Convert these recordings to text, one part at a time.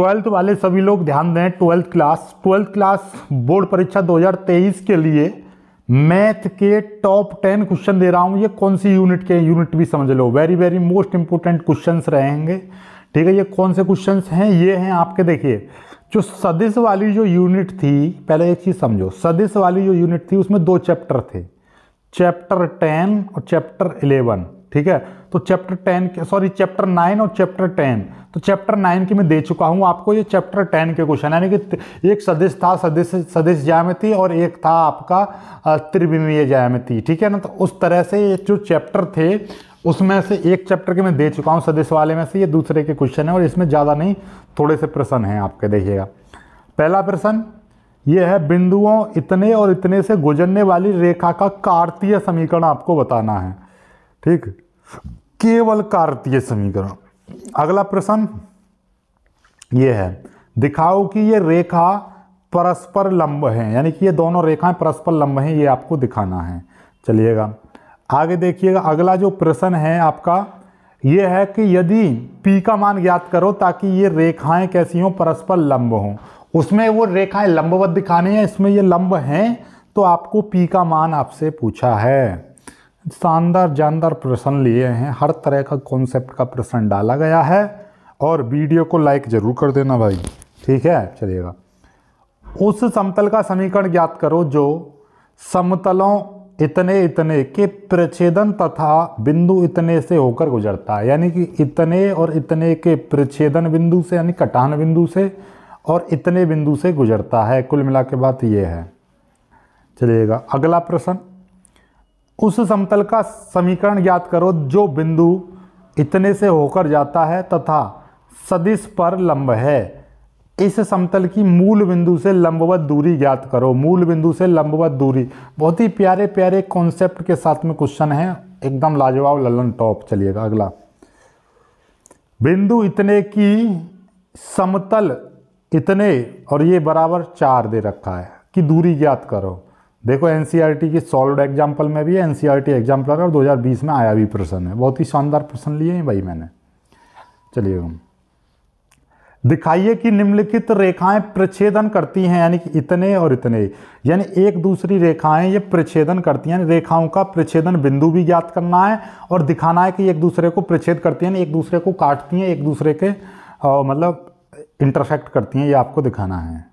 twelfth वाले सभी लोग ध्यान दें twelfth class twelfth class board परीक्षा 2023 के लिए मैथ के टॉप टेन क्वेश्चन दे रहा हूँ ये कौन सी यूनिट के यूनिट भी समझ लो very very most important questions रहेंगे ठीक है ये कौन से क्वेश्चंस हैं ये हैं आपके देखिए जो सदिश वाली जो यूनिट थी पहले एक चीज़ समझो सदिश वाली जो यूनिट थी उसमें दो चैप्टर थे चैप्टर टेन और चैप्टर इलेवन ठीक है तो चैप्टर टेन के सॉरी चैप्टर नाइन और चैप्टर टेन तो चैप्टर नाइन की मैं दे चुका हूँ आपको ये चैप्टर टेन के क्वेश्चन यानी कि एक सदस्य था सदस्य सदस्य ज्यामिति और एक था आपका त्रिविमीय ज्यामिति ठीक है ना तो उस तरह से ये जो चैप्टर थे उसमें से एक चैप्टर के मैं दे चुका हूँ सदस्य वाले में से ये दूसरे के क्वेश्चन है और इसमें ज़्यादा नहीं थोड़े से प्रश्न हैं आपके देखिएगा पहला प्रश्न ये है बिंदुओं इतने और इतने से गुजरने वाली रेखा का कार्तीय समीकरण आपको बताना है ठीक केवल कार्तीय समीकरण अगला प्रश्न ये है दिखाओ कि ये रेखा परस्पर लंब है यानी कि ये दोनों रेखाएं परस्पर लंब हैं ये आपको दिखाना है चलिएगा आगे देखिएगा अगला जो प्रश्न है आपका ये है कि यदि P का मान ज्ञात करो ताकि ये रेखाएं कैसी हों परस्पर लंब हों उसमें वो रेखाएं लंबवत दिखानी है इसमें ये लंब हैं तो आपको P का मान आपसे पूछा है शानदार जानदार प्रश्न लिए हैं हर तरह का कॉन्सेप्ट का प्रश्न डाला गया है और वीडियो को लाइक ज़रूर कर देना भाई ठीक है चलिएगा उस समतल का समीकरण ज्ञात करो जो समतलों इतने इतने के प्रच्छेदन तथा बिंदु इतने से होकर गुजरता है यानी कि इतने और इतने के प्रच्छेदन बिंदु से यानी कटान बिंदु से और इतने बिंदु से गुजरता है कुल मिला के बात ये है चलिएगा अगला प्रश्न उस समतल का समीकरण ज्ञात करो जो बिंदु इतने से होकर जाता है तथा सदिश पर लंब है इस समतल की मूल बिंदु से लंबवत दूरी ज्ञात करो मूल बिंदु से लंबवत दूरी बहुत ही प्यारे प्यारे कॉन्सेप्ट के साथ में क्वेश्चन है एकदम लाजवाब ललन टॉप चलिएगा अगला बिंदु इतने की समतल इतने और ये बराबर चार दे रखा है कि दूरी ज्ञात करो देखो एन e की सॉल्व एग्जाम्पल में भी है टी एग्जाम्पल और 2020 में आया भी प्रश्न है बहुत ही शानदार प्रश्न लिए हैं भाई मैंने चलिए दिखाइए कि निम्नलिखित रेखाएं प्रच्छेदन करती हैं यानी कि इतने और इतने यानी एक दूसरी रेखाएं ये प्रच्छेदन करती हैं रेखाओं का प्रच्छेदन बिंदु भी ज्ञात करना है और दिखाना है कि एक दूसरे को प्रच्छेद करती हैं एक दूसरे को काटती हैं एक दूसरे के आ, मतलब इंटरफेक्ट करती हैं ये आपको दिखाना है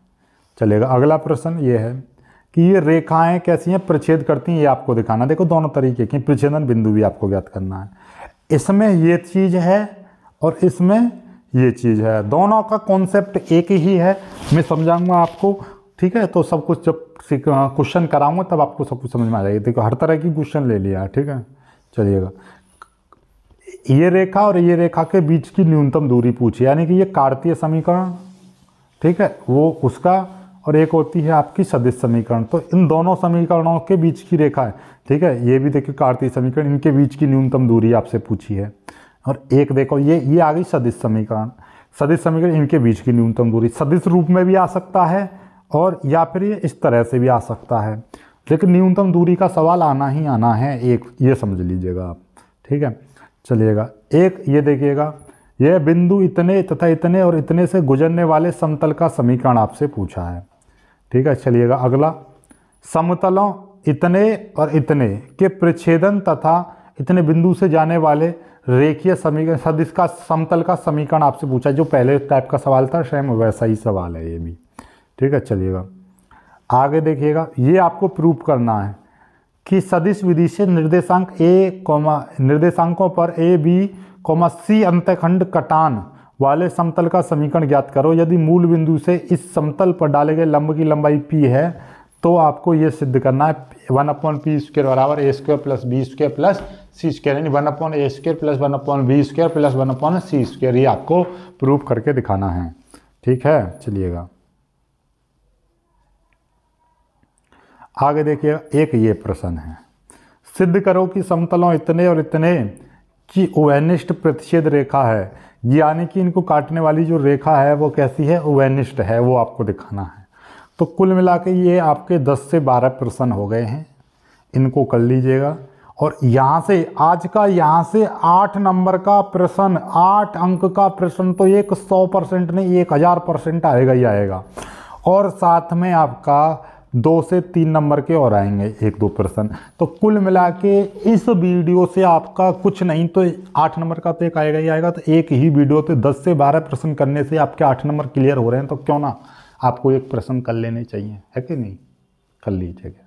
चलेगा अगला प्रश्न ये है कि ये रेखाएं कैसी हैं प्रच्छेद करती हैं ये आपको दिखाना देखो दोनों तरीके की प्रच्छेदन बिंदु भी आपको ज्ञात करना है इसमें ये चीज़ है और इसमें ये चीज़ है दोनों का कॉन्सेप्ट एक ही है मैं समझाऊंगा आपको ठीक है तो सब कुछ जब क्वेश्चन कराऊंगा तब आपको सब कुछ समझ में आ जाएगा देखो हर तरह की क्वेश्चन ले लिया ठीक है चलिएगा ये रेखा और ये रेखा के बीच की न्यूनतम दूरी पूछी यानी कि ये कार्तीय समीकरण ठीक है वो उसका और एक होती है आपकी सदिश समीकरण तो इन दोनों समीकरणों के बीच की रेखा है ठीक है ये भी देखिए कार्तीय समीकरण इनके बीच की न्यूनतम दूरी आपसे पूछी है और एक देखो ये ये आ गई सदिश समीकरण सदिश समीकरण इनके बीच की न्यूनतम दूरी सदिश रूप में भी आ सकता है और या फिर ये इस तरह से भी आ सकता है लेकिन न्यूनतम दूरी का सवाल आना ही आना है एक ये समझ लीजिएगा आप ठीक है चलिएगा एक ये देखिएगा यह बिंदु इतने तथा इतने और इतने से गुजरने वाले समतल का समीकरण आपसे पूछा है ठीक है चलिएगा अगला समतलों इतने और इतने के प्रच्छेदन तथा इतने बिंदु से जाने वाले रेखीय समीकरण सदिश का समतल का समीकरण आपसे पूछा जो पहले टाइप का सवाल था सेम वैसा ही सवाल है ये भी ठीक है चलिएगा आगे देखिएगा ये आपको प्रूव करना है कि सदिश विधि से निर्देशांक ए निर्देशांकों पर ए बी कोमा सी अंतखंड कटान वाले समतल का समीकरण ज्ञात करो यदि मूल बिंदु से इस समतल पर डाले गए लंब की लंबाई पी है तो आपको ये सिद्ध करना है वन अपॉन पी स्क्वेयर बराबर A square plus B square plus C square यानी one upon A square plus one upon B square plus one upon C square ये आपको प्रूफ करके दिखाना है ठीक है चलिएगा आगे देखिए एक ये प्रश्न है सिद्ध करो कि समतलों इतने और इतने की ओवनिष्ट प्रतिषेध रेखा है यानी कि इनको काटने वाली जो रेखा है वो कैसी है वेनिस्ट है वो आपको दिखाना है तो कुल मिला के ये आपके 10 से 12 प्रश्न हो गए हैं इनको कर लीजिएगा और यहाँ से आज का यहाँ से आठ नंबर का प्रश्न आठ अंक का प्रश्न तो एक सौ परसेंट नहीं एक हज़ार परसेंट आएगा ही आएगा और साथ में आपका दो से तीन नंबर के और आएंगे एक दो प्रश्न तो कुल मिला के इस वीडियो से आपका कुछ नहीं तो आठ नंबर का तो एक आएगा ही आएगा तो एक ही वीडियो तो दस से बारह प्रश्न करने से आपके आठ नंबर क्लियर हो रहे हैं तो क्यों ना आपको एक प्रश्न कर लेने चाहिए है कि नहीं कर लीजिएगा